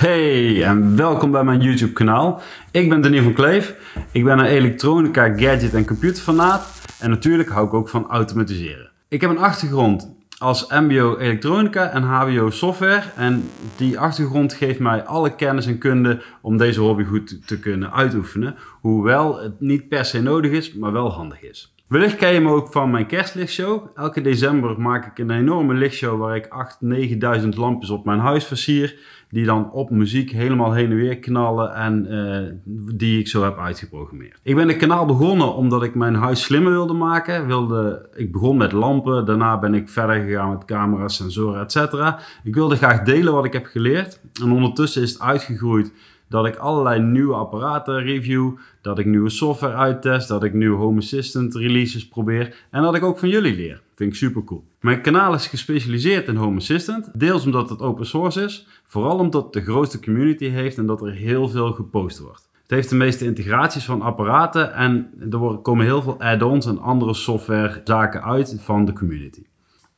Hey en welkom bij mijn YouTube kanaal. Ik ben Daniel van Kleef. Ik ben een elektronica, gadget en computerfanaat. En natuurlijk hou ik ook van automatiseren. Ik heb een achtergrond als MBO elektronica en HBO software. En die achtergrond geeft mij alle kennis en kunde om deze hobby goed te kunnen uitoefenen. Hoewel het niet per se nodig is, maar wel handig is. Wellicht ken je me ook van mijn kerstlichtshow. Elke december maak ik een enorme lichtshow waar ik 8.000, 9.000 lampjes op mijn huis versier. Die dan op muziek helemaal heen en weer knallen en eh, die ik zo heb uitgeprogrammeerd. Ik ben het kanaal begonnen omdat ik mijn huis slimmer wilde maken. Wilde, ik begon met lampen, daarna ben ik verder gegaan met camera's, sensoren, etc. Ik wilde graag delen wat ik heb geleerd. En ondertussen is het uitgegroeid dat ik allerlei nieuwe apparaten review, dat ik nieuwe software uittest, dat ik nieuwe Home Assistant releases probeer en dat ik ook van jullie leer. Vind ik super cool. Mijn kanaal is gespecialiseerd in Home Assistant, deels omdat het open source is, vooral omdat het de grootste community heeft en dat er heel veel gepost wordt. Het heeft de meeste integraties van apparaten en er komen heel veel add-ons en andere software zaken uit van de community.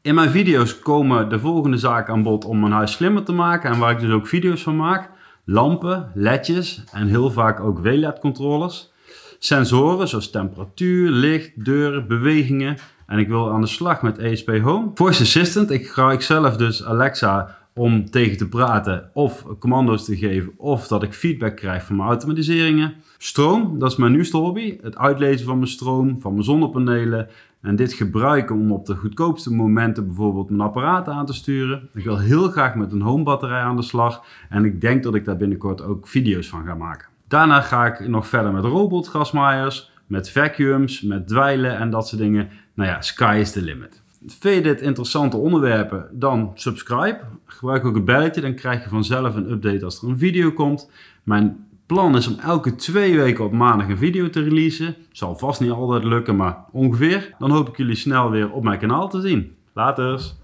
In mijn video's komen de volgende zaken aan bod om mijn huis slimmer te maken en waar ik dus ook video's van maak lampen, ledjes en heel vaak ook wled controllers Sensoren zoals temperatuur, licht, deuren, bewegingen. En ik wil aan de slag met ESP Home. Voice Assistant, ik ga ik zelf dus Alexa om tegen te praten of commando's te geven of dat ik feedback krijg van mijn automatiseringen. Stroom, dat is mijn nieuwste hobby. Het uitlezen van mijn stroom, van mijn zonnepanelen en dit gebruiken om op de goedkoopste momenten bijvoorbeeld mijn apparaat aan te sturen. Ik wil heel graag met een homebatterij aan de slag en ik denk dat ik daar binnenkort ook video's van ga maken. Daarna ga ik nog verder met robotgrasmaaiers, met vacuums, met dweilen en dat soort dingen. Nou ja, sky is the limit. Vind je dit interessante onderwerpen, dan subscribe. Gebruik ook het belletje, dan krijg je vanzelf een update als er een video komt. Mijn plan is om elke twee weken op maandag een video te releasen. Zal vast niet altijd lukken, maar ongeveer. Dan hoop ik jullie snel weer op mijn kanaal te zien. Laters!